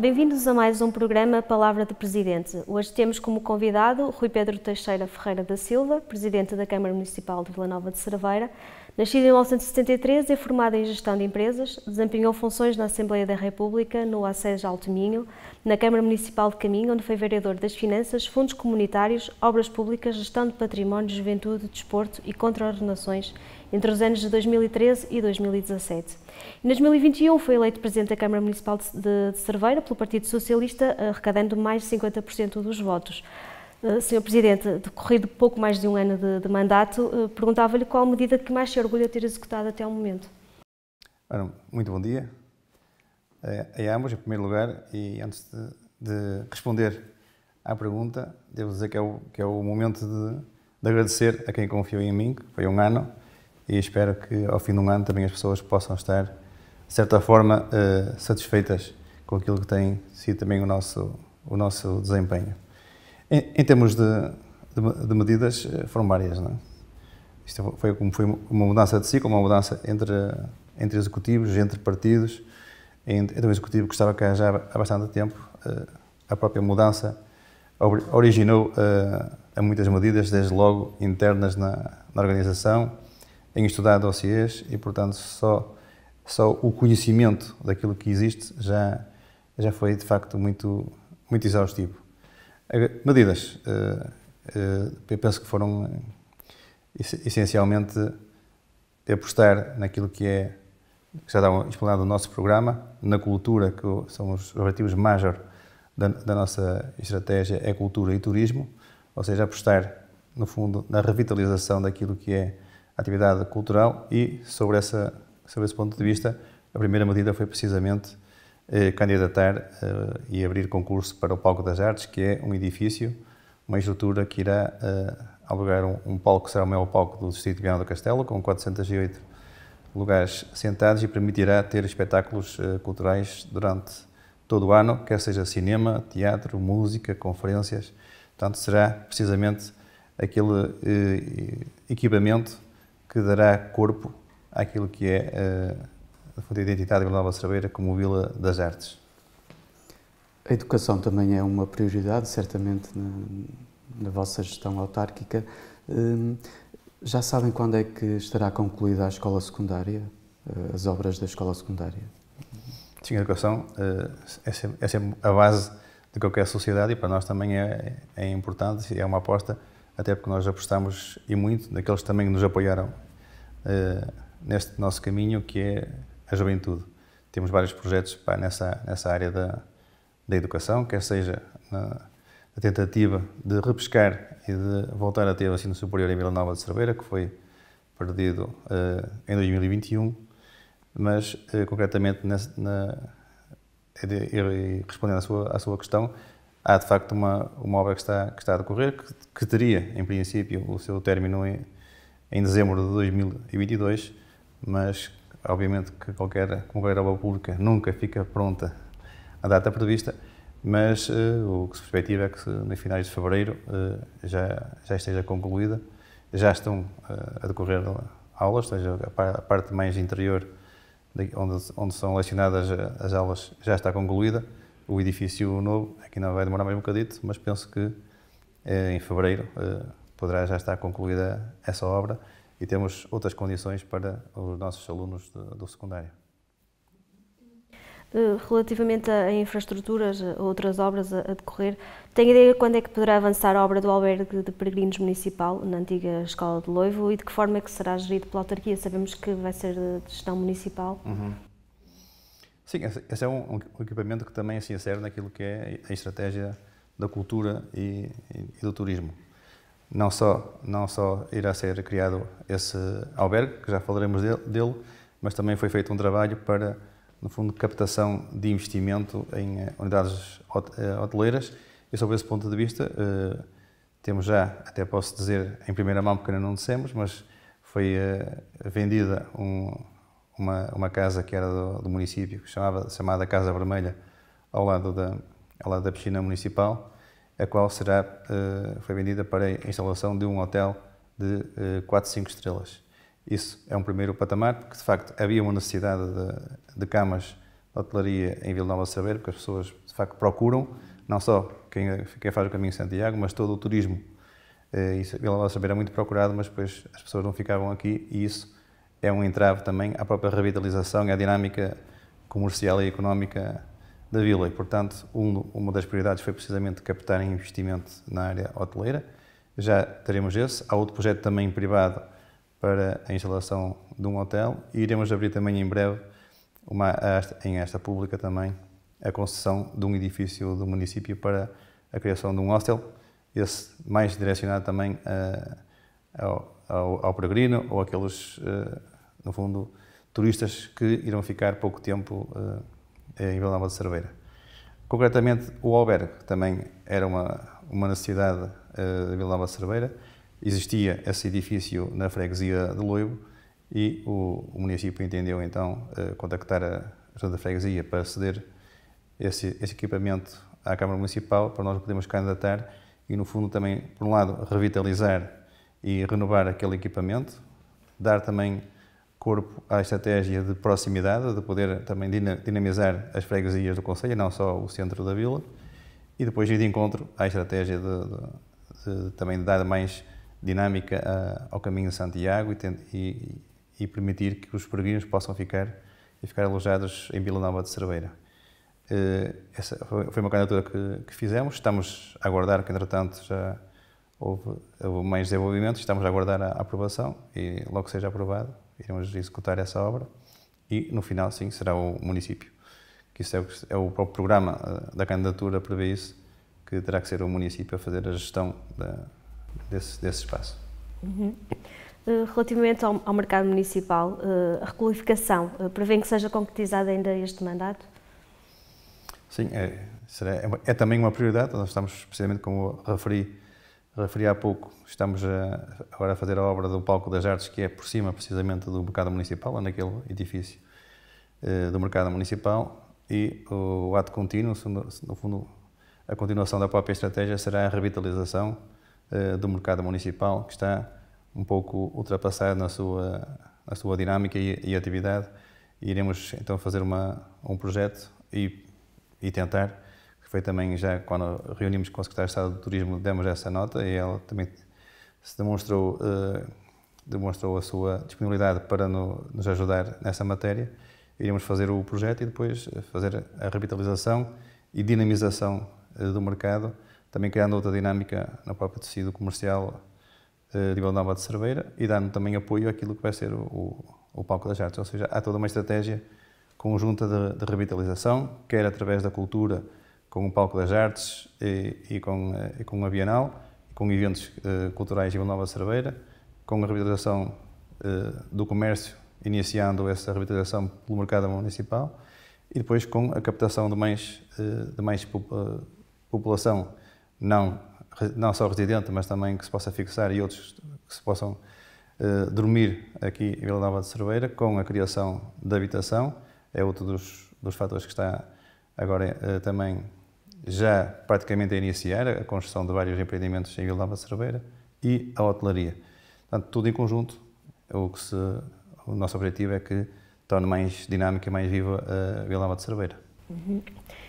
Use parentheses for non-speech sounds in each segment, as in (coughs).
bem-vindos a mais um programa Palavra de Presidente. Hoje temos como convidado Rui Pedro Teixeira Ferreira da Silva, Presidente da Câmara Municipal de Vila Nova de Cerveira. Nascido em 1973 e é formado em Gestão de Empresas, desempenhou funções na Assembleia da República, no ACES Alto Minho, na Câmara Municipal de Caminho, onde foi vereador das Finanças, Fundos Comunitários, Obras Públicas, Gestão de Património, Juventude, Desporto e Contra-Ordenações entre os anos de 2013 e 2017. Em 2021 foi eleito Presidente da Câmara Municipal de Cerveira pelo Partido Socialista, eh, arrecadando mais de 50% dos votos. Eh, Senhor Presidente, decorrido pouco mais de um ano de, de mandato, eh, perguntava-lhe qual medida que mais se orgulha de ter executado até o momento. Muito bom dia a ambos, em primeiro lugar, e antes de, de responder à pergunta, devo dizer que é o, que é o momento de, de, agradecer a quem confiou em mim, que foi um ano, e espero que ao fim de um ano também as pessoas possam estar, de certa forma, eh, satisfeitas com aquilo que tem sido também o nosso, o nosso desempenho. Em, em termos de, de, de, medidas, eh, foram várias. Não é? Isto foi, como foi uma mudança de ciclo, uma mudança entre, entre executivos, entre partidos, entre um executivo que estava cá já há bastante tempo. Eh, a própria mudança originou a muitas medidas, desde logo internas na, na organização, em estudar dossiês e, portanto, só, só o conhecimento daquilo que existe já, já foi, de facto, muito, muito exaustivo. Medidas, eu eh, eh, penso que foram eh, essencialmente apostar naquilo que é, que já está explanado no nosso programa, na cultura, que são os objetivos major da, da nossa estratégia, é cultura e turismo, ou seja, apostar, no fundo, na revitalização daquilo que é atividade cultural e, sobre, essa, sobre esse ponto de vista, a primeira medida foi precisamente eh, candidatar eh, e abrir concurso para o Palco das Artes, que é um edifício, uma estrutura que irá eh, alugar um, um, palco que será o maior palco do Distrito de Viana do Castelo, com 408 lugares sentados e permitirá ter espetáculos eh, culturais durante todo o ano, quer seja cinema, teatro, música, conferências. Portanto, será precisamente aquele eh, equipamento que dará corpo àquilo que é eh, a fonte de identidade de Vila Nova Cerveira como Vila das Artes. A educação também é uma prioridade, certamente, na, na vossa gestão autárquica. Hum, já sabem quando é que estará concluída a escola secundária, eh, as obras da escola secundária? Sim, a educação eh, é sempre, é sempre a base de qualquer sociedade e para nós também é, é importante, é uma aposta até porque nós apostamos e muito naqueles também que nos apoiaram uh, neste nosso caminho, que é a juventude. Temos vários projetos pá, nessa, nessa área da, da educação, quer seja na, na tentativa de repescar e de voltar a ter o ensino superior em Vila Nova de Cerveira, que foi perdido uh, em 2021, mas uh, concretamente nessa, na, respondendo à sua, à sua questão, há de facto uma, uma obra que está, que está a decorrer, que, que teria, em princípio, o seu término em, em dezembro de 2022, mas obviamente que qualquer, qualquer obra pública nunca fica pronta à data prevista, mas uh, o que se perspectiva é que no finais de fevereiro uh, já, já esteja concluída. Já estão uh, a decorrer aulas, ou seja, a parte mais interior, onde, onde são lecionadas as aulas, já está concluída o edifício novo, aqui não vai demorar mais um bocadito, mas penso que eh, em fevereiro eh, poderá já estar concluída essa obra e temos outras condições para os nossos alunos do secundário. Eh, relativamente a infraestruturas, a outras obras a decorrer, tem ideia quando é que poderá avançar a obra do albergue de peregrinos municipal na antiga Escola de Loivo e de que forma é que será gerido pela autarquia? Sabemos que vai ser de gestão municipal. Uhum. Sim, esse é um, um equipamento que também se assim, insere naquilo que é a estratégia da cultura e, e, do turismo. Não só, não só irá ser criado esse albergue, que já falaremos dele, dele mas também foi feito um trabalho para, no fundo, captação de investimento em eh, unidades eh, hoteleiras. E, sob esse ponto de vista, eh, temos já, até posso dizer em primeira mão, porque ainda não dissemos, mas foi vendida um, uma, uma casa que era do, do município, chamava, chamada Casa Vermelha, ao lado da, ao lado da piscina municipal, a qual será, eh, foi vendida para a instalação de um hotel de 4, eh, 5 estrelas. Isso é um primeiro patamar, porque de facto havia uma necessidade de, de camas de hotelaria em Vila Nova de Saber, porque as pessoas de facto procuram, não só quem, quem faz o caminho de Santiago, mas todo o turismo. Eh, isso, Vila Nova de Saber é muito procurado, mas depois as pessoas não ficavam aqui e isso é um entrave também à própria revitalização e à dinâmica comercial e económica da vila. E, portanto, um, uma das prioridades foi precisamente captar investimento na área hoteleira. Já teremos esse. Há outro projeto também privado para a instalação de um hotel e iremos abrir também em breve, uma, em esta pública também, a concessão de um edifício do município para a criação de um hostel, esse mais direcionado também a, eh, ao, ao, ao peregrino ou aqueles eh, no fundo, turistas que irão ficar pouco tempo uh, em Vila Nova de Cerveira. Concretamente, o albergue também era uma, uma necessidade uh, eh, da Vila Nova de Cerveira. Existia esse edifício na freguesia de Loibo e o, o município entendeu então uh, contactar a Junta da Freguesia para ceder esse, esse equipamento à Câmara Municipal para nós podermos candidatar e, no fundo, também, por um lado, revitalizar e renovar aquele equipamento, dar também corpo à estratégia de proximidade, de poder também dinamizar as freguesias do Conselho, não só o centro da vila, e depois ir de encontro à estratégia de, de, de também de dar mais dinâmica a, ah, ao caminho de Santiago e, e, e, permitir que os peregrinos possam ficar e ficar alojados em Vila Nova de Cerveira. Eh, essa foi uma candidatura que, que fizemos. Estamos a aguardar que, entretanto, já houve, houve mais desenvolvimento. Estamos a aguardar a aprovação e logo seja aprovado iremos executar essa obra e no final, sim, será o município. Que isso é o, é o próprio programa eh, da candidatura prevê isso, que terá que ser o município a fazer a gestão da, desse, desse espaço. Uhum. Eh, relativamente ao, ao, mercado municipal, eh, a requalificação prevê que seja concretizada ainda este mandato? Sim, é, será, é, é também uma prioridade. Nós estamos, precisamente como referi, referi há pouco, estamos a, agora a fazer a obra do Palco das Artes, que é por cima, precisamente, do Mercado Municipal, naquele edifício eh, do Mercado Municipal, e o ato contínuo, no fundo, a continuação da própria estratégia será a revitalização eh, do Mercado Municipal, que está um pouco ultrapassado na sua, na sua dinâmica e, e atividade, e iremos então fazer uma, um projeto e, e tentar foi também já quando reunimos com o secretário de Estado do Turismo, demos essa nota e ela também se demonstrou, uh, demonstrou a sua disponibilidade para no, nos ajudar nessa matéria. Iríamos fazer o projeto e depois fazer a revitalização e dinamização uh, do mercado, também criando outra dinâmica no próprio tecido comercial uh, de Vila de Cerveira e dando também apoio àquilo que vai ser o, o, o Palco das Artes. Ou seja, há toda uma estratégia conjunta de, de revitalização, quer através da cultura, com o Palco das Artes e, e, com, eh, e com a Bienal, com eventos eh, culturais em Vila nova cerveira, com a revitalização eh, do comércio, iniciando essa revitalização pelo mercado municipal e depois com a captação de mais, eh, de mais eh, população, não, não só residente, mas também que se possa fixar e outros que se possam eh, dormir aqui em Vila Nova de Cerveira, com a criação da habitação, é outro dos, dos fatores que está agora também já praticamente a iniciar a construção de vários empreendimentos em Vila Nova Cerveira e a hotelaria. Portanto, tudo em conjunto, o, que se, o nosso objetivo é que torne mais dinâmica e mais viva a eh, Vila Nova de Cerveira. Uhum.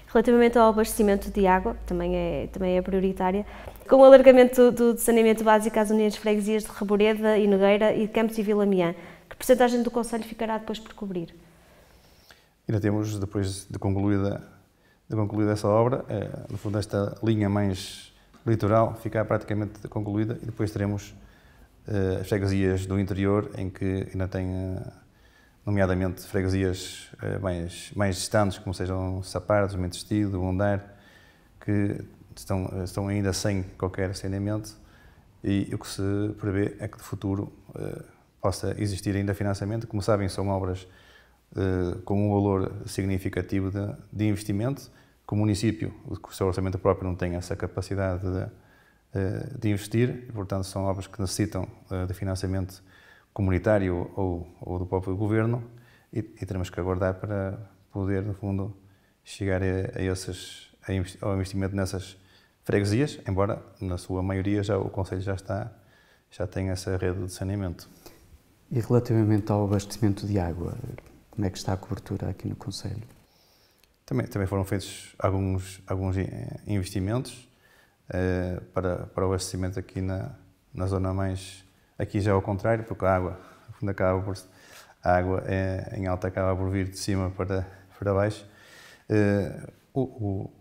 Relativamente ao abastecimento de água, também é, também é prioritária, com o alargamento do, do saneamento básico às uniões freguesias de Reboreda e Nogueira e de Campos e Vila Miã, que porcentagem do Conselho ficará depois por cobrir? Ainda temos, depois de concluída de concluída essa obra, é, no fundo esta linha mais litoral ficar praticamente concluída e depois teremos eh, as freguesias do interior em que ainda tem, eh, nomeadamente, freguesias eh, mais, mais distantes, como sejam Sapardos, Mentestido, Bondar, que estão, estão ainda sem qualquer saneamento e o que se prevê é que de futuro possa existir ainda financiamento. Como sabem, são obras Uh, com um valor significativo de, de investimento que o município, o seu orçamento próprio, não tem essa capacidade de, eh, de investir, e, portanto, são obras que necessitam eh, de financiamento comunitário ou, ou do próprio governo, e, e, teremos que aguardar para poder, no fundo, chegar a, a esses, a ao investimento nessas freguesias, embora na sua maioria já o Conselho já está já tem essa rede de saneamento. E relativamente ao abastecimento de água, como é que está a cobertura aqui no Conselho? Também, também foram feitos alguns, alguns eh, investimentos uh, para, para o abastecimento aqui na, na zona mais. Aqui já é ao contrário, porque a água, quando acaba por, a água é, em alta acaba por vir de cima para, para baixo. Uh, o,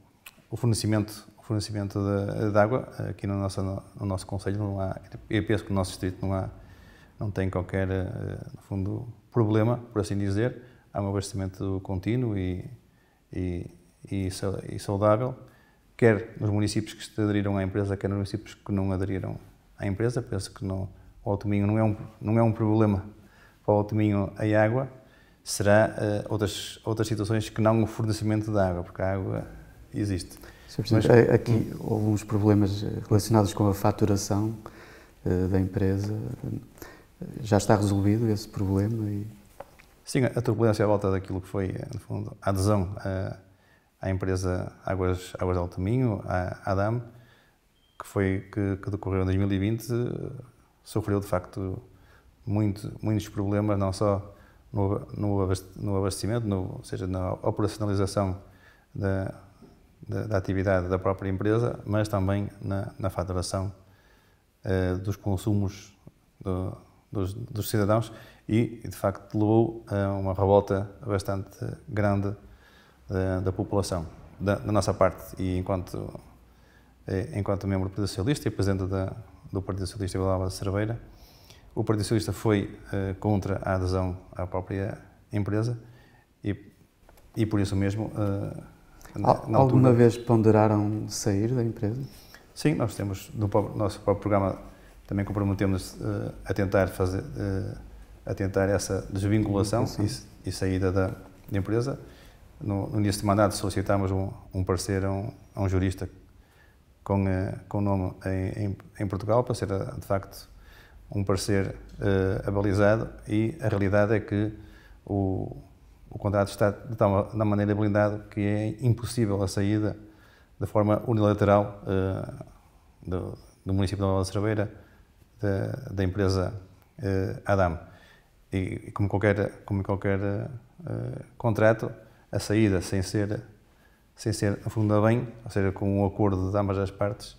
o, fornecimento, o fornecimento de, de água aqui no nosso, no nosso Conselho não há, eu penso que no nosso distrito não há, não tem qualquer, no fundo, problema, por assim dizer. Há um abastecimento contínuo e e, e, saudável, quer nos municípios que se aderiram à empresa, quer nos municípios que não aderiram à empresa. Penso que não, o Altominho não é, um, não é um problema para o Altominho a água, será uh, outras, outras situações que não o fornecimento de água, porque a água existe. Sim, Mas, é, aqui houve uns problemas eh, relacionados com a faturação uh, da empresa. Já está resolvido esse problema? E... Sim, a turbulência à volta daquilo que foi, eh, no fundo, a adesão à, eh, à empresa Águas, Águas de Minho, à ADAM, que, foi, que, que, decorreu em 2020, eh, sofreu de facto muito, muitos problemas, não só no, no abastecimento, no, ou seja, na operacionalização da, da, da, atividade da própria empresa, mas também na, na faturação dos consumos do, dos, dos, cidadãos e, de facto, levou a uma revolta bastante grande da, eh, da população, da, da, nossa parte. E enquanto, eh, enquanto membro do Partido Socialista e presidente da, do Partido Socialista de da Cerveira, o Partido Socialista foi uh, contra a adesão à própria empresa e, e por isso mesmo. Uh, Alguma altura, vez ponderaram sair da empresa? Sim, nós temos no nosso próprio programa também comprometemos uh, a tentar fazer a tentar essa desvinculação e, e, saída da, da empresa. No, no, início do mandato solicitámos um, um parecer a um, um jurista com, eh, com nome em, em, em, Portugal para ser, eh, de facto, um parecer uh, eh, abalizado e a realidade é que o, o contrato está de tal na maneira blindado que é impossível a saída de forma unilateral uh, do, do, município de Nova Cerveira da, da empresa uh, Adam e, como qualquer, como qualquer uh, contrato, a saída sem ser, sem ser afundada bem, ou seja, com um acordo de ambas as partes,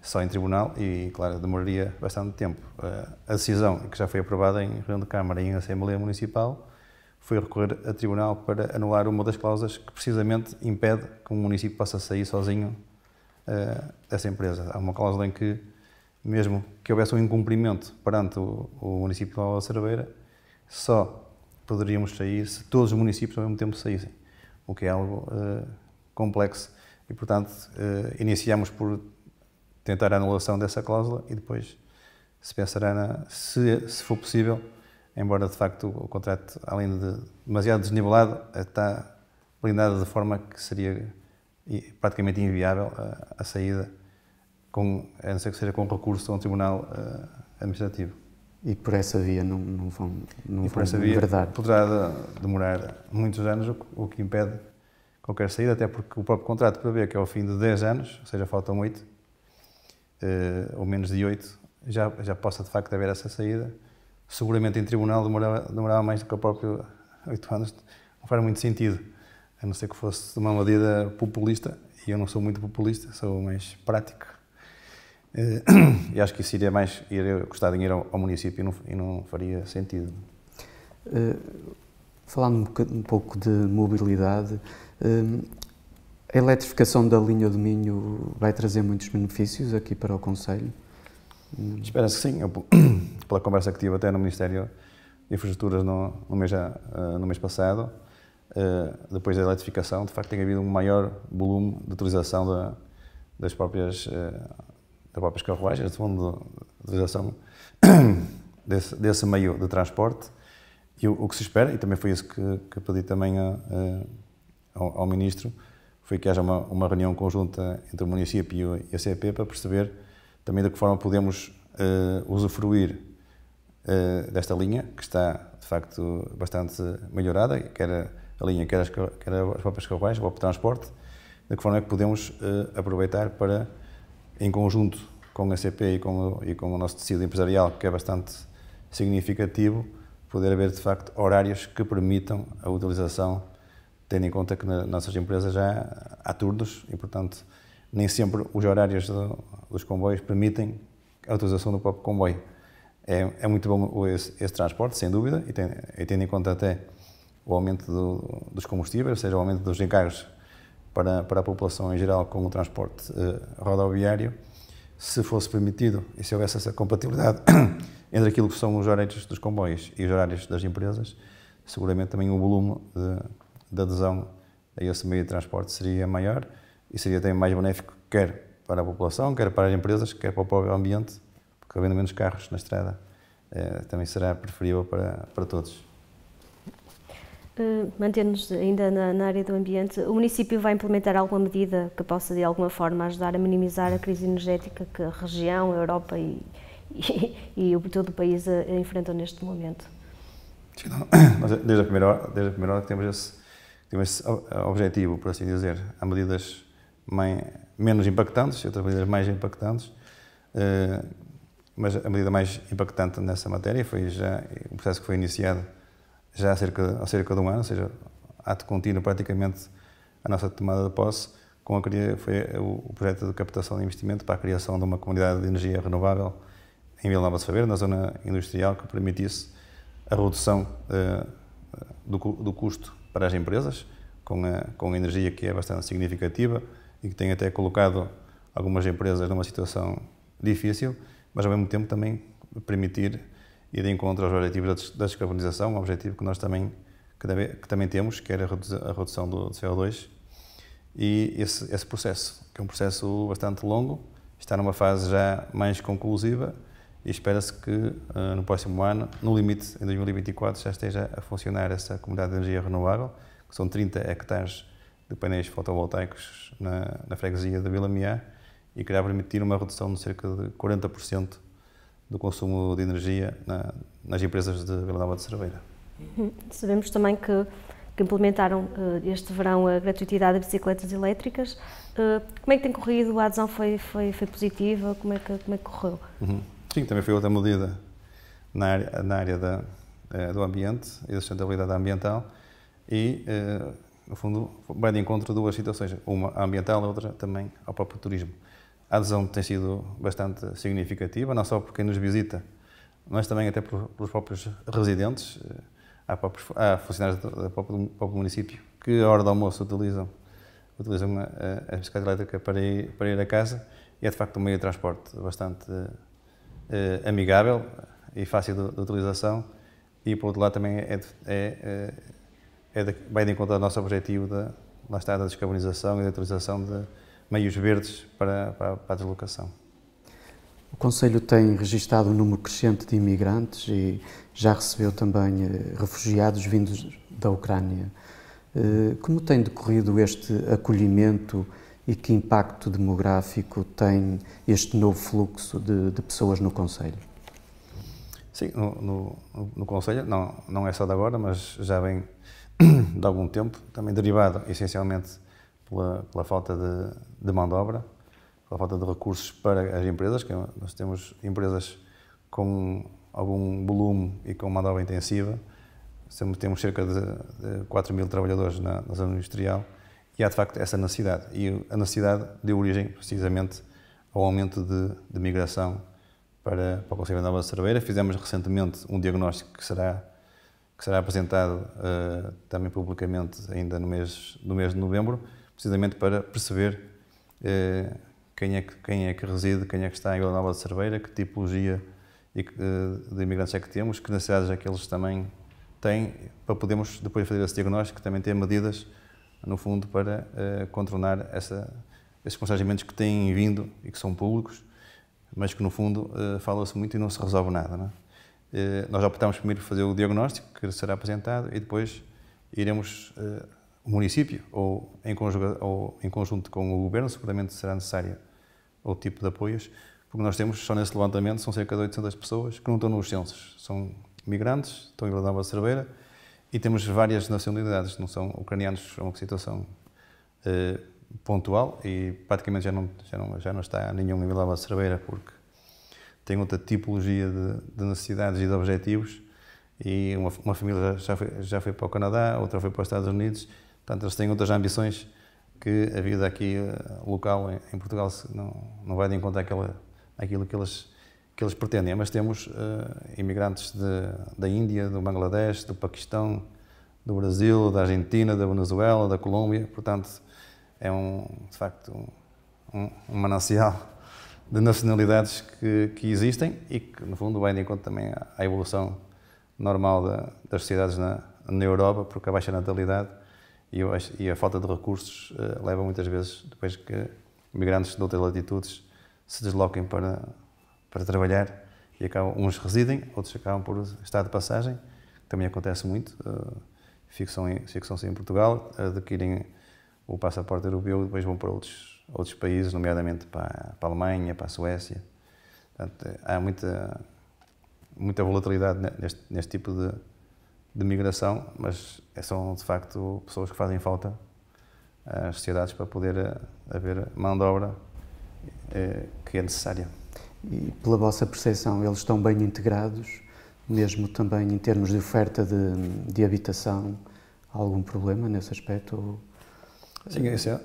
só em tribunal e, claro, demoraria bastante tempo. Eh, a decisão que já foi aprovada em reunião de Câmara e em Assembleia Municipal foi recorrer a tribunal para anular uma das cláusulas que precisamente impede que um município possa sair sozinho eh, dessa empresa. Há uma cláusula em que, mesmo que houvesse um incumprimento perante o, município de Cerveira, só poderíamos sair se todos os municípios ao mesmo tempo saíssem, o que é algo uh, complexo. E, portanto, uh, iniciamos por tentar a anulação dessa cláusula e depois se pensará, na, se, se for possível, embora de facto o contrato, além de demasiado desnivelado, está blindado de forma que seria praticamente inviável a, a saída, com, a não ser que seja com recurso a um tribunal uh, administrativo. E por essa via não, não vão, não e por vão essa via verdade. poderá demorar muitos anos, o que impede qualquer saída, até porque o próprio contrato prevê que ao fim de 10 anos, ou seja, faltam 8, eh, ou menos de 8, já, já possa de facto haver essa saída. Seguramente em tribunal demorava, demorava mais do que o próprio 8 anos, não faz muito sentido, a não ser que fosse uma medida populista, e eu não sou muito populista, sou mais prático eh, (clears throat) e acho que isso iria mais iria custar dinheiro ao, município e não, e não, faria sentido. Eh, falando um, pouco de mobilidade, eh, a eletrificação da linha do Minho vai trazer muitos benefícios aqui para o Conselho? Espera-se que sim. Eu, (clears throat) pela conversa que tive até no Ministério de Infraestruturas no, no, mês, no mês passado, depois da eletrificação, de facto tem havido um maior volume de utilização da, das próprias das próprias carruagens, segundo a utilização (coughs) desse, desse meio de transporte. E o, o, que se espera, e também foi isso que, que pedi também a, a, ao, ao, Ministro, foi que haja uma, uma, reunião conjunta entre o município e, o, e a CEP para perceber também de que forma podemos uh, usufruir uh, desta linha, que está, de facto, bastante melhorada, quer a linha, quer as, quer as próprias carruagens, o próprio transporte, de que forma é que podemos uh, aproveitar para em conjunto com a CP e com, o, e com o nosso tecido empresarial, que é bastante significativo, poder haver de facto horários que permitam a utilização, tendo em conta que nas nossas empresas já há turnos e, portanto, nem sempre os horários do, dos comboios permitem a utilização do próprio comboio. É, é muito bom esse, esse, transporte, sem dúvida, e, tem, e tendo em conta até o aumento do, dos combustíveis, ou seja, o aumento dos encargos para, para a população em geral com o transporte eh, rodoviário, se fosse permitido e se houvesse essa compatibilidade (coughs) entre aquilo que são os horários dos comboios e os horários das empresas, seguramente também o volume de, eh, de adesão a esse meio de transporte seria maior e seria também mais benéfico, quer para a população, quer para as empresas, quer para o próprio ambiente, porque havendo menos carros na estrada, eh, também será preferível para, para todos. Eh, mantendo-nos ainda na, na, área do ambiente, o município vai implementar alguma medida que possa de alguma forma ajudar a minimizar a crise energética que a região, a Europa e, e, (laughs) e, todo o país eh, enfrentam neste momento? (coughs) Eh, desde a primeira hora, desde a primeira hora que temos esse, temos esse objetivo, por assim dizer. Há medidas mais, menos impactantes, outras medidas mais impactantes, mas a medida mais impactante nessa matéria foi já o processo que foi iniciado já há cerca, há cerca de um ano, ou seja, ato contínuo praticamente a nossa tomada de posse, com a, foi o projeto de captação de investimento para a criação de uma comunidade de energia renovável em Vila Nova de Faber, na zona industrial, que permitisse a redução eh, do, do, custo para as empresas, com a, com a energia que é bastante significativa e que tem até colocado algumas empresas numa situação difícil, mas ao mesmo tempo também permitir e de encontro aos objetivos da descarbonização, um objetivo que nós também, que também, que também temos, que era a redução do CO2, e esse, esse processo, que é um processo bastante longo, está numa fase já mais conclusiva e espera-se que eh, no próximo ano, no limite, em 2024, já esteja a funcionar essa comunidade de energia renovável, que são 30 hectares de painéis fotovoltaicos na, na freguesia da Vila Miá e que irá permitir uma redução de cerca de 40% do consumo de energia na, nas empresas de Vila Nova de Cerveira. Uhum. Sabemos também que, que implementaram eh, este verão a gratuitidade de bicicletas elétricas. Eh, como é que tem corrido? A adesão foi, foi, foi positiva? Como é que, como é que correu? Uhum. Sim, também foi outra medida na área, na área da, eh, do ambiente e da sustentabilidade ambiental e, no fundo, vai de encontro a duas situações, uma ambiental e outra também ao próprio turismo. A adesão tem sido bastante significativa, não só por quem nos visita, mas também até pelos próprios residentes. Há, próprios, há funcionários do próprio, município que, à hora do almoço, utilizam, utilizam a, eh, a bicicleta elétrica para ir, para ir a casa. E é, de facto, um meio de transporte bastante eh, amigável e fácil de, de, utilização. E, por outro lado, também é, é, eh, é de, vai de encontro ao nosso objetivo da, da descarbonização e da utilização de meios verdes para, para, para a deslocação. O Conselho tem registado um número crescente de imigrantes e já recebeu também eh, refugiados vindos da Ucrânia. Eh, como tem decorrido este acolhimento e que impacto demográfico tem este novo fluxo de, de pessoas no Conselho? Sim, no, no, no Conselho, não, não é só de agora, mas já vem (clears throat) de algum tempo, também derivado essencialmente pela, pela falta de, de, mão de obra, pela falta de recursos para as empresas, que é nós temos empresas com algum volume e com mão de obra intensiva, temos cerca de, de 4 mil trabalhadores na, na, zona industrial e há de facto essa necessidade. E a necessidade deu origem precisamente ao aumento de, de migração para, para o Conselho de Nova Cerveira. Fizemos recentemente um diagnóstico que será, que será apresentado uh, também publicamente ainda no mês, no mês de novembro, precisamente para perceber eh, quem, é que, quem é que reside, quem é que está em Vila Nova de Cerveira, que tipologia eh, de imigrantes é que temos, que necessidades é que eles também têm, para podermos depois fazer esse diagnóstico, também ter medidas, no fundo, para eh, contornar essa, esses constrangimentos que têm vindo e que são públicos, mas que, no fundo, eh, fala-se muito e não se resolve nada. Não é? Eh, nós optamos primeiro por fazer o diagnóstico, que será apresentado, e depois iremos eh, o município ou em, ou em conjunto com o governo, seguramente será necessário outro tipo de apoios, porque nós temos, só nesse levantamento, são cerca de 800 pessoas que não estão nos censos. São migrantes, estão em Vila da Cerveira e temos várias nacionalidades, não são ucranianos, é uma situação eh, pontual e praticamente já não, já não, já não está nenhum em Vila da Cerveira porque tem outra tipologia de, de necessidades e de objetivos e uma, uma família já foi, já foi para o Canadá, outra foi para os Estados Unidos Portanto, eles têm outras ambições que a vida aqui eh, local em, Portugal não, não vai de encontro àquela, àquilo que eles, que eles pretendem. Mas temos uh, imigrantes de, da Índia, do Bangladesh, do Paquistão, do Brasil, da Argentina, da Venezuela, da Colômbia. Portanto, é um, de facto um, um, manancial de nacionalidades que, que, existem e que, no fundo, vai de encontro também à evolução normal da, das sociedades na, na Europa, porque a baixa natalidade e, acho, e a falta de recursos uh, leva muitas vezes, depois que migrantes de outras latitudes se desloquem para, para trabalhar e acabam, uns residem, outros acabam por estar de passagem, também acontece muito, uh, eh, fixam-se em Portugal, adquirem o passaporte europeu e depois vão para outros, outros países, nomeadamente para, para a Alemanha, para a Suécia. Portanto, há muita, muita volatilidade neste, neste tipo de, de migração, mas é são de facto pessoas que fazem falta eh, às sociedades para poder eh, haver mão de obra eh, que é necessária. E pela vossa percepção, eles estão bem integrados, mesmo também em termos de oferta de, de habitação? Há algum problema nesse aspecto? Sim, esse é,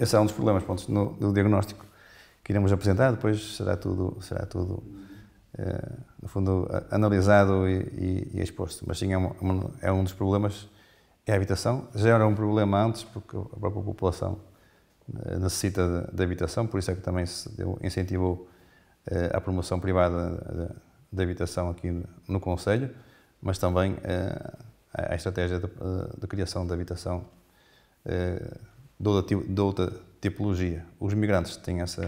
esse é um dos problemas pontos, no, no diagnóstico que iremos apresentar, depois será tudo, será tudo eh, no fundo, analisado e, e, e exposto. Mas sim, é, é um, é um dos problemas, é a habitação. Já era um problema antes, porque a própria população eh, necessita de, de habitação, por isso é que também se deu, incentivou eh, a promoção privada da habitação aqui no, no Conselho, mas também a, a estratégia de, de, criação de habitação de outra, de outra tipologia. Os migrantes têm essa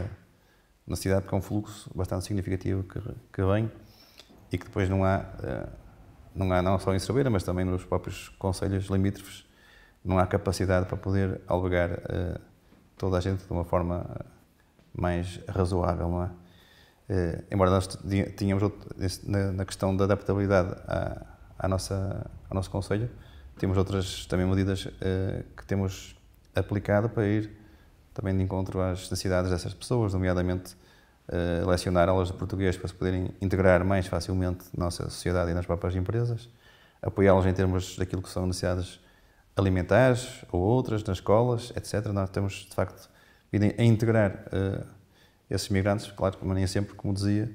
na cidade porque é um fluxo bastante significativo que, que vem e que depois não há, eh, não há não só em Cerveira, mas também nos próprios conselhos limítrofes, não há capacidade para poder albergar eh, toda a gente de uma forma eh, mais razoável, não é? embora nós tínhamos na questão da adaptabilidade à, à nossa, ao nosso Conselho, temos outras também medidas que temos aplicado para ir também de encontro às necessidades dessas pessoas, nomeadamente uh, lecionar aulas de português para se poderem integrar mais facilmente na nossa sociedade e nas próprias empresas, apoiá-los em termos daquilo que são necessidades alimentares ou outras, nas escolas, etc. Nós temos, de facto, vindo a integrar uh, esses migrantes, claro que nem sempre, como dizia,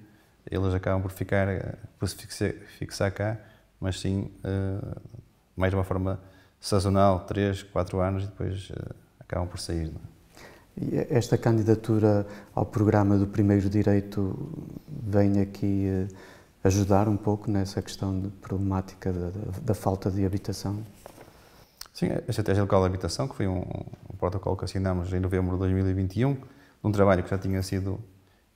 eles acabam por ficar, eh, por se fixar, fixar cá, mas sim, uh, mais de uma forma sazonal, três, quatro anos, e depois uh, acabam por sair. Não é? Esta candidatura ao programa do Primeiro Direito vem aqui eh, ajudar um pouco nessa questão de problemática da, da falta de habitação? Sim, a Estratégia Local de Habitação, que foi um, um, protocolo que assinamos em novembro de 2021, um trabalho que já tinha sido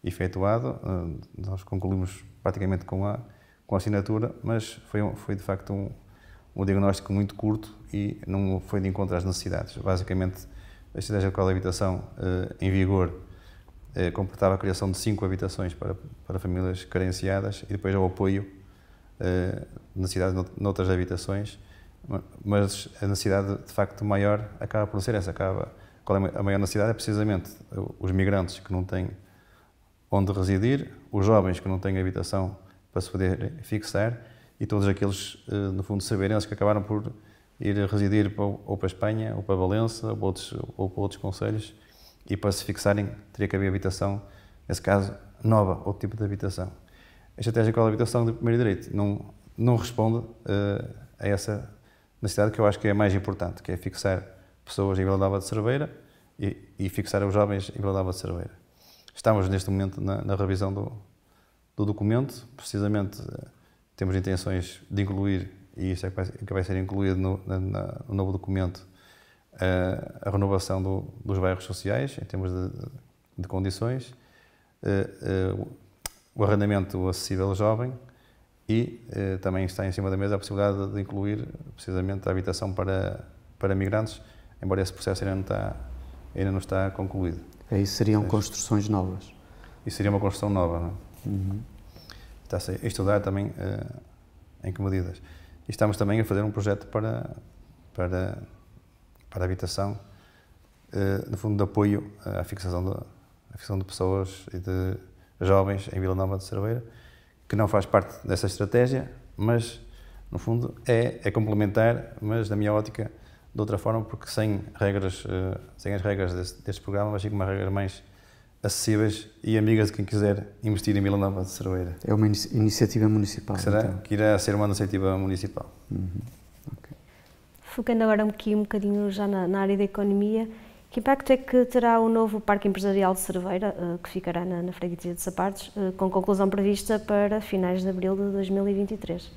efetuado, eh, nós concluímos praticamente com a, com a assinatura, mas foi, foi de facto um, um diagnóstico muito curto e não foi de encontro às necessidades. Basicamente, a estratégia de coabitação eh, em vigor eh, comportava a criação de cinco habitações para, para famílias carenciadas e depois ao apoio eh, necessidades noutras habitações, mas a necessidade de facto maior acaba por ser essa, acaba qual é a maior necessidade é precisamente os migrantes que não têm onde residir, os jovens que não têm habitação para se poder fixar e todos aqueles, eh, no fundo, saberenses que acabaram por ir residir ou para Espanha, ou para Valença, ou para, outros, ou para outros conselhos, e para se fixarem teria que haver habitação, nesse caso, nova, outro tipo de habitação. A estratégia qual é a habitação de primeiro direito não, não responde uh, a essa necessidade que eu acho que é a mais importante, que é fixar pessoas em Vila Nova de Cerveira e, e fixar os jovens em Vila Nova de Cerveira. Estamos neste momento na, na revisão do, do documento, precisamente eh, temos intenções de incluir e isto é que vai, que vai ser incluído no, na, no novo documento, a, eh, a renovação do, dos bairros sociais, em termos de, de condições, eh, eh, o arrendamento acessível jovem e também está em cima da mesa a possibilidade de incluir precisamente a habitação para, para migrantes, embora esse processo ainda não está, ainda não está concluído. Aí seriam construções novas? Isso seria uma construção nova, não é? Uhum. está a estudar também em que medidas. E estamos também a fazer um projeto para, para, para habitação, eh, no fundo de apoio à fixação de, à fixação de pessoas e de jovens em Vila Nova de Cerveira, que não faz parte dessa estratégia, mas no fundo é, é complementar, mas na minha ótica de outra forma, porque sem regras, eh, sem as regras deste programa, vai ser uma regra mais acessíveis e amigas de quem quiser investir em Vila Nova de Cerveira. É uma iniciativa municipal. Que será? Então. Que irá ser uma iniciativa municipal. Uhum. Okay. Focando agora aqui um bocadinho já na, na, área da economia, que impacto é que terá o novo Parque Empresarial de Cerveira, uh, que ficará na, na freguesia de Sapardes, uh, eh, com conclusão prevista para finais de abril de 2023?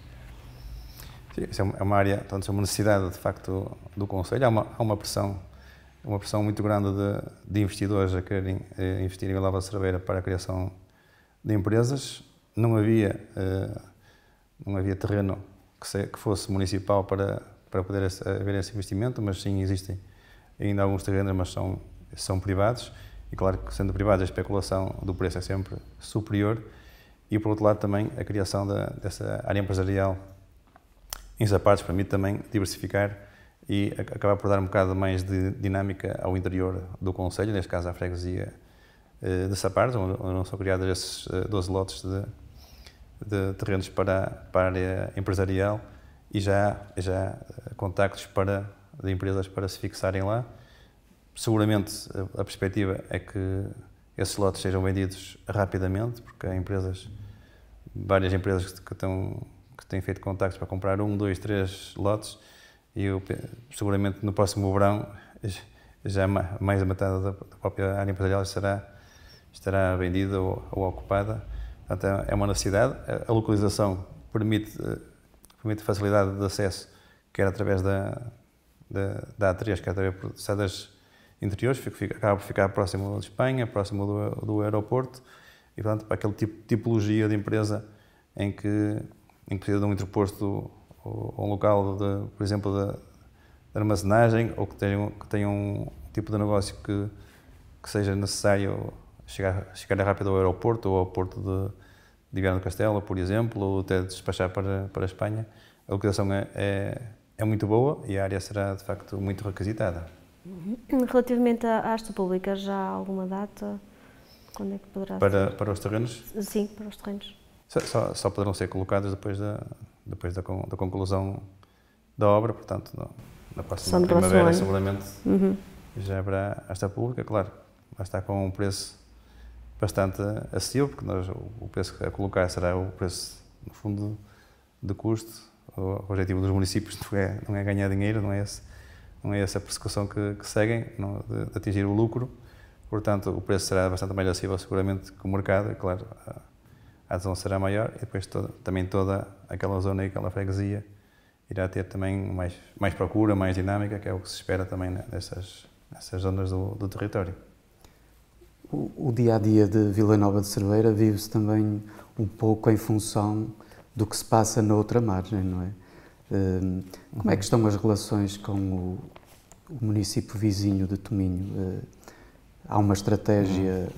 Sim, é, é uma área, portanto, é uma necessidade de facto do Conselho, há uma, há uma pressão uma pressão muito grande de, de investidores a quererem eh, investir em Lava Cerveira para a criação de empresas. Não havia, eh, não havia terreno que, se, que, fosse municipal para, para poder esse, haver esse investimento, mas sim existem ainda alguns terrenos, mas são, são privados. E claro que, sendo privados, a especulação do preço é sempre superior. E, por outro lado, também a criação dessa área empresarial em Zapatos permite também diversificar e acaba por dar um bocado mais de dinâmica ao interior do Conselho, neste caso à freguesia eh, de Sapares, onde não são criados esses 12 eh, lotes de, de terrenos para, para a área empresarial e já, já contactos para, de empresas para se fixarem lá. Seguramente eh, a perspectiva é que esses lotes sejam vendidos rapidamente, porque há empresas, várias empresas que, estão, que têm feito contactos para comprar um, dois, três lotes e eu, seguramente no próximo verão já mais a metade da própria área empresarial estará, estará vendida ou, ou ocupada. Portanto, é, é uma necessidade. A localização permite, eh, permite facilidade de acesso, quer através da, da, da A3, quer através de estradas interiores, acaba por ficar próximo de Espanha, próximo do, do aeroporto, e portanto, para aquele tipo tipologia de empresa em que, em que precisa de um interposto ou um local, de, por exemplo, de, armazenagem ou que tenham, que tenham um tipo de negócio que, que seja necessário chegar, chegar rápido ao aeroporto ou ao porto de, de Viana do Castelo, por exemplo, ou até despachar para, para a Espanha, a localização é, é, é muito boa e a área será, de facto, muito requisitada. Uhum. Relativamente à esta pública, já há alguma data? Quando é que poderá para, ser? Para os terrenos? Sim, para os terrenos. só, só poderão ser colocados depois da, depois da, da conclusão da obra, portanto, no, na próxima primavera, seguramente, uhum. já haverá esta pública, claro, vai estar com um preço bastante acessível, porque nós, o preço a colocar será o preço, no fundo, de custo. O objetivo dos municípios não é, não é ganhar dinheiro, não é, esse, não é essa persecução que, que seguem, não, de, de atingir o lucro. Portanto, o preço será bastante mais acessível, seguramente, que o mercado. É claro, a adesão será maior e depois toda, também toda aquela zona e aquela freguesia irá ter também mais, mais procura, mais dinâmica, que é o que se espera também nessas, nessas zonas do, do território. O, o dia a dia de Vila Nova de Cerveira vive-se também um pouco em função do que se passa na outra margem, não é? Hum, como é que estão as relações com o, o município vizinho de Tominho? Hum, há uma estratégia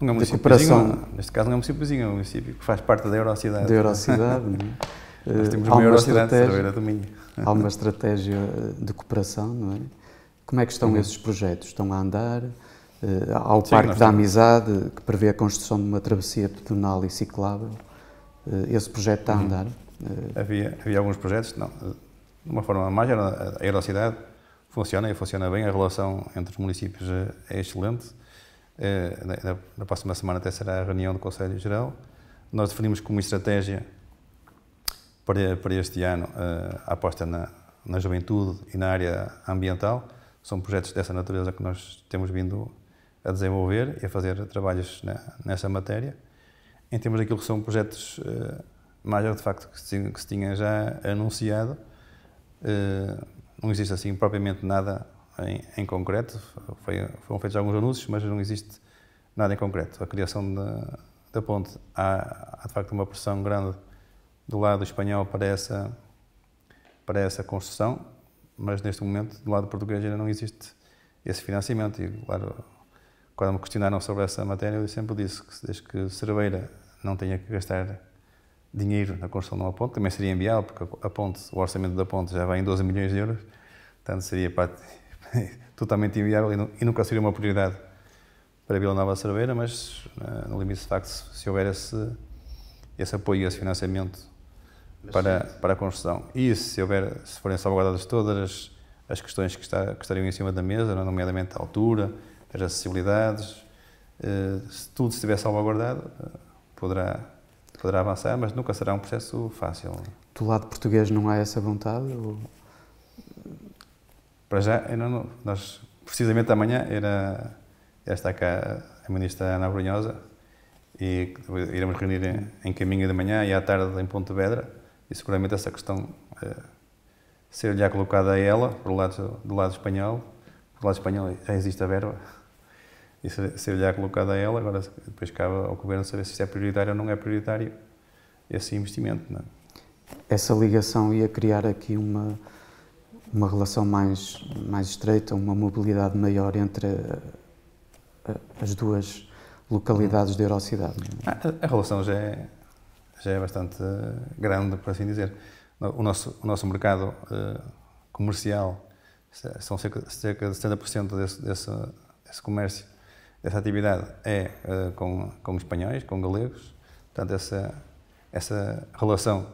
não é um município cooperação... Vizinho, neste caso não é um município vizinho, é um município que faz parte da Eurocidade. Da Eurocidade, não é? (laughs) Nós temos eh, uma, uma Eurocidade Cerveira do Minho. Há uma (laughs) estratégia de cooperação, não é? Como é que estão uhum. esses projetos? Estão a andar? Uh, eh, ao Sim, Parque da Amizade, que prevê a construção de uma travessia pedonal e ciclável. Uh, esse projeto está a uhum. andar? Uh, havia, havia alguns projetos, não. De uma forma mais, a Eurocidade funciona e funciona bem, a relação entre os municípios é, é excelente. É, na, na próxima semana até será a reunião do Conselho Geral. Nós definimos como estratégia para, para este ano eh, a aposta na, na juventude e na área ambiental. São projetos dessa natureza que nós temos vindo a desenvolver e a fazer trabalhos na, nessa matéria. Em termos daquilo que são projetos uh, mais de que se, que se tinha já anunciado, uh, não existe assim propriamente nada em, em concreto. Foi, foram feitos alguns anúncios, mas não existe nada em concreto. A criação da, ponte, há, há, de facto uma pressão grande do lado espanhol para essa, para essa construção, mas neste momento, do lado português, ainda não existe esse financiamento. E, claro, quando me questionaram sobre essa matéria, eu sempre disse que desde que Cerveira não tenha que gastar dinheiro na construção de uma ponte, também seria inviável, porque a ponte, o orçamento da ponte já vai em 12 milhões de euros, portanto seria (laughs) totalmente inviável e nunca seria uma prioridade para a Vila Nova Cerveira, mas eh, no limite de facto, se houver esse, esse apoio e esse financiamento para, para a construção. E se houver, se forem salvaguardadas todas as, as questões que, está, que estariam em cima da mesa, é? nomeadamente a altura, as acessibilidades, eh, se tudo estiver salvaguardado, eh, poderá, poderá avançar, mas nunca será um processo fácil. Do lado português não há essa vontade? Ou... Para já, nós, precisamente amanhã, era esta cá a ministra Ana Brunhosa, e iremos reunir em, em caminho de manhã e à tarde em Pontevedra, e seguramente essa questão eh, ser-lhe colocada a ela, por lado, do lado espanhol, por lado espanhol já existe a verba, e ser-lhe colocada a ela, agora depois cabe ao Governo saber se isso é prioritário ou não é prioritário esse investimento. Não é? Essa ligação ia criar aqui uma uma relação mais, mais estreita, uma mobilidade maior entre eh, as duas localidades hum. da Eurocidade. É? Ah, a, a, relação já é, já é bastante grande, por assim dizer. O nosso, o nosso mercado uh, comercial, são cerca, cerca de 70% desse, desse, desse comércio, dessa atividade, é uh, com, com espanhóis, com galegos. Portanto, essa, essa relação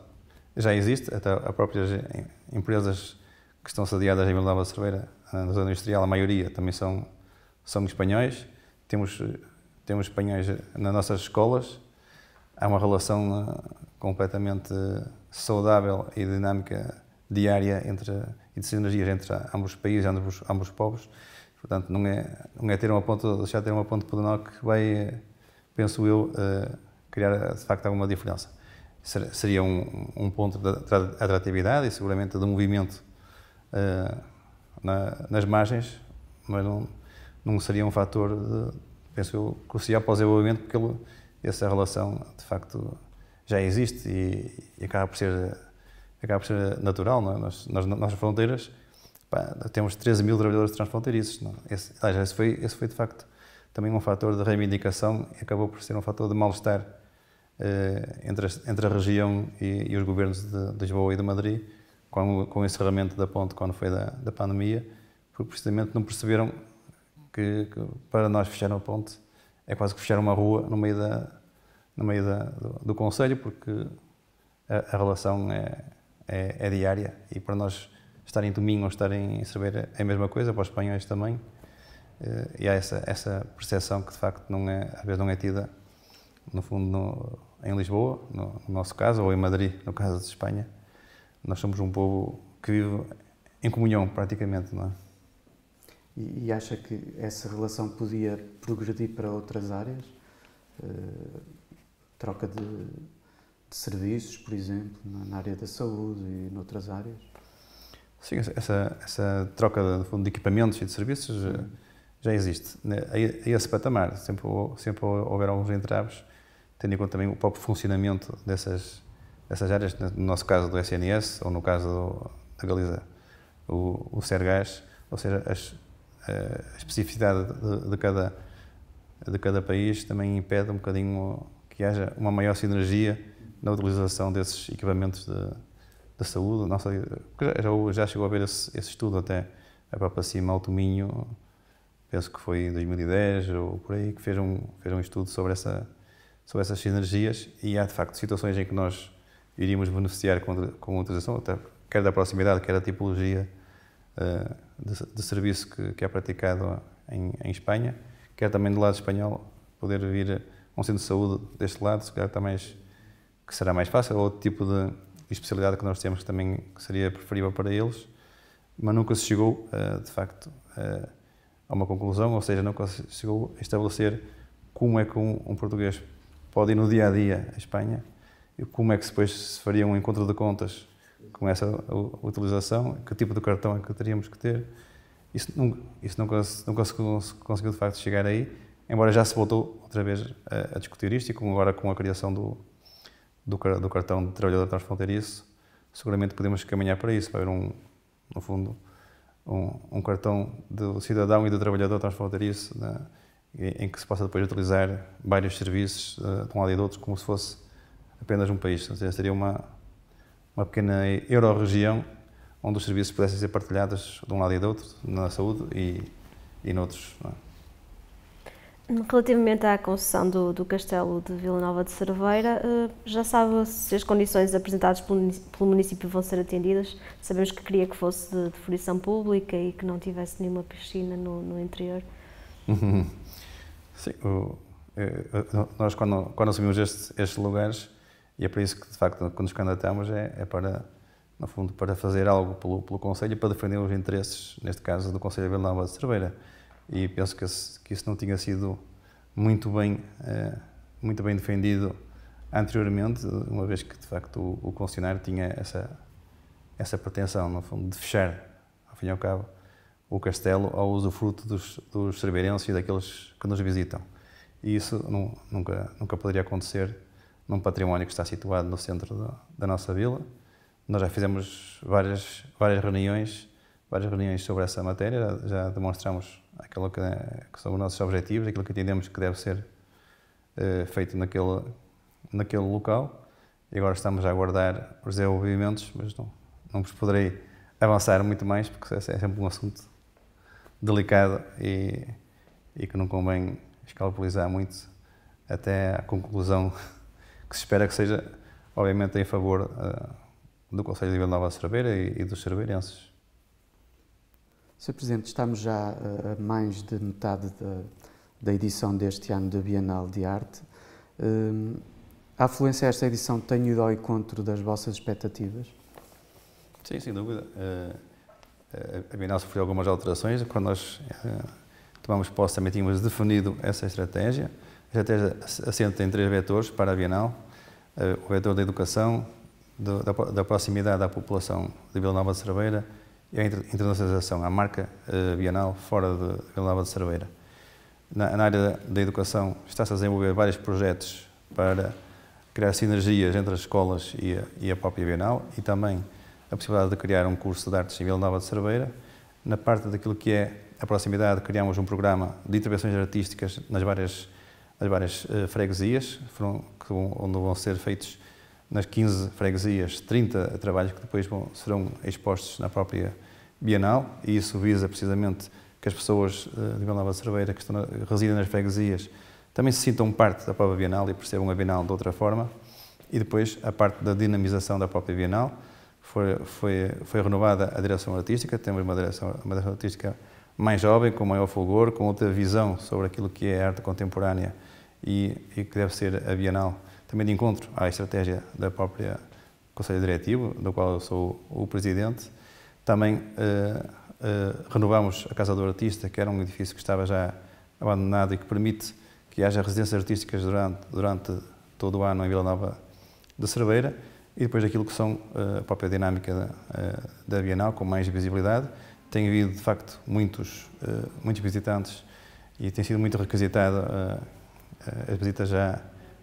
já existe, até as próprias empresas que estão sediadas em Vila Nova Cerveira, na zona industrial, a maioria também são, são espanhóis. Temos, temos espanhóis nas nossas escolas. Há uma relação eh, completamente saudável e dinâmica diária entre, e de sinergias entre ambos os países, ambos, ambos os povos. Portanto, não é, não é ter uma ponta, deixar de ter uma ponte pedonal que vai, eh, penso eu, eh, criar de facto alguma diferença. Seria um, um ponto de atratividade e seguramente de movimento uh, na, nas margens, mas não, não seria um fator, de, penso eu, crucial para o desenvolvimento, porque ele, essa relação, de facto, já existe e, e acaba, por ser, acaba por ser natural. Não é? Nós, nas nossas fronteiras, pá, temos 13 mil trabalhadores transfronteiriços. Não? É? Esse, esse, foi, esse foi, de facto, também um fator de reivindicação e acabou por ser um fator de mal-estar uh, entre, entre, a região e, e os governos de, de Lisboa e de Madrid com, com o encerramento da ponte quando foi da, da pandemia, porque precisamente não perceberam que, que, para nós fechar a ponte é quase que fechar uma rua no meio, da, no meio da, do, do Conselho, porque a, a relação é, é, é, diária e para nós estar em domingo ou estar em saber é a mesma coisa, para os espanhóis também. Eh, e há essa, essa percepção que de facto não é, às vezes não é tida, no fundo, no, em Lisboa, no, no nosso caso, ou em Madrid, no caso de Espanha. Nós somos um povo que vive em comunhão, praticamente, não é? E, e acha que essa relação podia progredir para outras áreas? Uh, troca de, de, serviços, por exemplo, na, na, área da saúde e noutras áreas? Sim, essa, essa troca de, de equipamentos e de serviços eh, já existe. Né, a, a esse patamar, sempre, sempre houver alguns entraves, tendo em conta também o próprio funcionamento dessas, essas áreas, no nosso caso do SNS ou no caso do, da Galiza, o, o Sergás, ou seja, as, eh, a especificidade de, de, cada, de cada país também impede um bocadinho que haja uma maior sinergia na utilização desses equipamentos de, de saúde. Nossa, já, já chegou a ver esse, esse estudo até a própria Cima Alto Minho, penso que foi em 2010 ou por aí, que fez um, fez um estudo sobre, essa, sobre essas sinergias e há de facto situações em que nós iríamos beneficiar com, com a utilização, até, quer da proximidade, quer da tipologia uh, de, de, serviço que, que é praticado em, em, Espanha, quer também do lado espanhol poder vir a um centro de saúde deste lado, se calhar está mais, que será mais fácil, ou outro tipo de especialidade que nós temos que também seria preferível para eles, mas nunca se chegou, uh, de facto, uh, a uma conclusão, ou seja, nunca se chegou a estabelecer como é que um, um português pode ir no dia a dia à Espanha como é que depois se faria um encontro de contas com essa utilização? Que tipo de cartão é que teríamos que ter? Isso nunca, isso nunca, nunca se conseguiu de facto chegar aí, embora já se voltou outra vez a, a discutir isto e como agora com a criação do, do, do cartão de trabalhador transfronteiriço, seguramente podemos caminhar para isso, para haver um, no fundo, um, um, cartão do cidadão e do trabalhador transfronteiriço né, em que se possa depois utilizar vários serviços eh, de um lado e do outro como se fosse apenas um país, seria uma, uma pequena euro-região onde os serviços pudessem ser partilhados de um lado e do outro, na saúde e, e noutros. É? Relativamente à concessão do, do, Castelo de Vila Nova de Cerveira, eh, já sabe se as condições apresentadas pelo, pelo município vão ser atendidas? Sabemos que queria que fosse de, de fruição pública e que não tivesse nenhuma piscina no, no interior. (laughs) Sim, o, eh, nós quando, quando assumimos este, estes lugares, e é por isso que, de facto, quando nos candidatamos é, é para, no fundo, para fazer algo pelo, pelo Conselho e para defender os interesses, neste caso, do Conselho de Nova de Cerveira. E penso que, esse, que isso não tinha sido muito bem, eh, muito bem defendido anteriormente, uma vez que, de facto, o, o concessionário tinha essa, essa pretensão, no fundo, de fechar, ao fim e ao cabo, o castelo ao usufruto dos, dos cerveirenses e daqueles que nos visitam. E isso nunca, nunca poderia acontecer num património que está situado no centro da, da nossa vila. Nós já fizemos várias, várias reuniões várias reuniões sobre essa matéria, já demonstramos aquilo que, que são os nossos objetivos, aquilo que entendemos que deve ser eh, feito naquele, naquele local. E agora estamos a aguardar os desenvolvimentos, mas não, não vos poderei avançar muito mais, porque é sempre um assunto delicado e, e que não convém escalpelizar muito até a conclusão que se espera que seja, obviamente, em favor uh, do Conselho de Vila Nova de Cerveira e, e dos cerveirenses. Sr. Presidente, estamos já eh, a mais de metade da, da edição deste ano da Bienal de Arte. Uh, a afluência a esta edição tem ido ao encontro das vossas expectativas? Sim, sem dúvida. Uh, a Bienal sofreu algumas alterações. Quando nós uh, tomamos posse, também tínhamos definido essa estratégia. A estratégia assenta em três vetores para a Bienal. Eh, o vetor da educação, do, da, da, proximidade à população de Vila Nova de Cerveira e a internacionalização, a marca uh, bienal fora de Vila Nova de Cerveira. Na, na área da educação, está-se a desenvolver vários projetos para criar sinergias entre as escolas e a, e a, própria Bienal e também a possibilidade de criar um curso de artes em Vila Nova de Cerveira. Na parte daquilo que é a proximidade, criamos um programa de intervenções artísticas nas várias as várias eh, freguesias, foram, onde vão ser feitos nas 15 freguesias 30 trabalhos que depois vão, serão expostos na própria Bienal e isso visa precisamente que as pessoas eh, de Vila Nova Cerveira que estão, residem nas freguesias também se sintam parte da própria Bienal e percebam a Bienal de outra forma e depois a parte da dinamização da própria Bienal foi, foi, foi renovada a direção artística, temos uma direção, uma direção artística mais jovem, com maior fulgor, com outra visão sobre aquilo que é a arte contemporânea e, e que deve ser a Bienal. Também de encontro à estratégia da própria Conselho Diretivo, do qual eu sou o presidente. Também eh, eh, renovamos a Casa do Artista, que era um edifício que estava já abandonado e que permite que haja residências artísticas durante, durante todo o ano em Vila Nova de Cerveira e depois aquilo que são eh, a própria dinâmica da, eh, da Bienal, com mais visibilidade tem havido, de facto, muitos, eh, muitos visitantes e tem sido muito requisitada eh, eh, as visitas já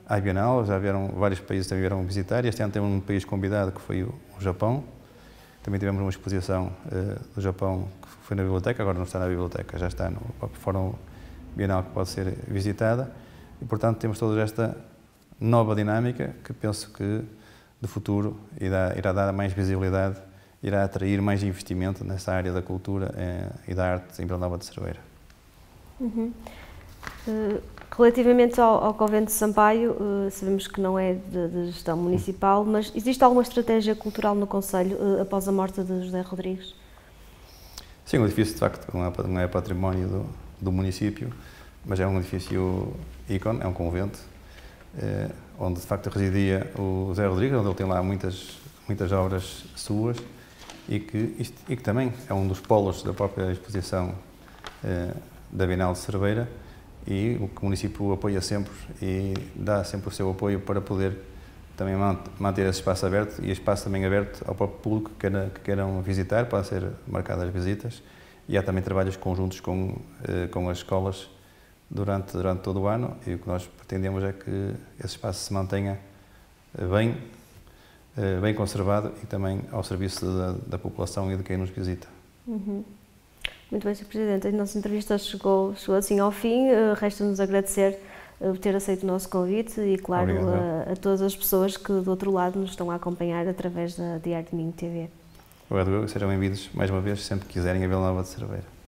à Bienal, já vieram vários países também vieram visitar, este ano temos um país convidado que foi o Japão, também tivemos uma exposição do Japão que foi na biblioteca, agora não está na biblioteca, já está no Fórum Bienal que pode ser visitada, e portanto temos toda esta nova dinâmica que penso que de futuro irá dar mais visibilidade irá atrair mais investimento nessa área da cultura eh, e da arte em Vila Nova de Cerveira. Uhum. Eh, relativamente ao, ao, Convento de Sampaio, uh, sabemos que não é de, de, gestão municipal, mas existe alguma estratégia cultural no Conselho uh, após a morte de José Rodrigues? Sim, o edifício de facto é não é, património do, do município, mas é um edifício ícone, é um convento, onde de facto residia o José Rodrigues, onde ele tem lá muitas, muitas obras suas e que, isto, e que também é um dos polos da própria exposição eh, da Bienal de Cerveira e o que o município apoia sempre e dá sempre o seu apoio para poder também manter esse espaço aberto e espaço também aberto ao próprio público que, queira, que queiram visitar, para ser marcadas visitas. E há também trabalhos conjuntos com, eh, com as escolas durante, durante todo o ano e o que nós pretendemos é que esse espaço se mantenha eh, bem eh, bem conservado e também ao serviço da, da população e de quem nos visita. Uhum. Muito bem, Sr. Presidente. A nossa entrevista chegou, chegou assim ao fim. Eh, resta-nos agradecer eh, por ter aceito o nosso convite e, claro, a, a, todas as pessoas que do outro lado nos estão a acompanhar através da Diário Minho TV. Obrigado, eu. Sejam bem-vindos mais uma vez, sempre que quiserem, a Vila Nova de Cerveira.